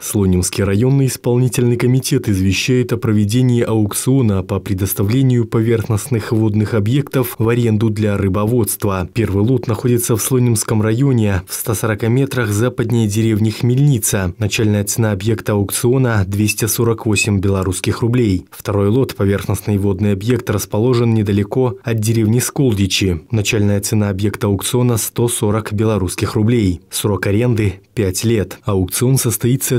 Слонимский районный исполнительный комитет извещает о проведении аукциона по предоставлению поверхностных водных объектов в аренду для рыбоводства. Первый лот находится в Слонимском районе, в 140 метрах западнее деревни Хмельница. Начальная цена объекта аукциона – 248 белорусских рублей. Второй лот – поверхностный водный объект расположен недалеко от деревни Сколдичи. Начальная цена объекта аукциона – 140 белорусских рублей. Срок аренды – 5 лет. Аукцион состоится